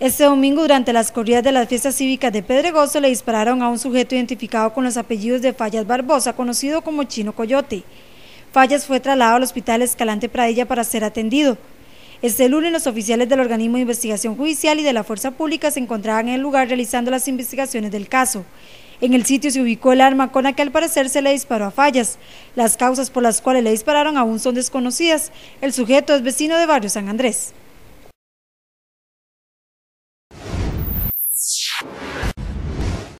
Este domingo, durante las corridas de las fiestas cívicas de Pedregoso, le dispararon a un sujeto identificado con los apellidos de Fallas Barbosa, conocido como Chino Coyote. Fallas fue trasladado al Hospital Escalante Pradilla para ser atendido. Este lunes, los oficiales del organismo de investigación judicial y de la fuerza pública se encontraban en el lugar realizando las investigaciones del caso. En el sitio se ubicó el arma con la que al parecer se le disparó a Fallas. Las causas por las cuales le dispararon aún son desconocidas. El sujeto es vecino de Barrio San Andrés.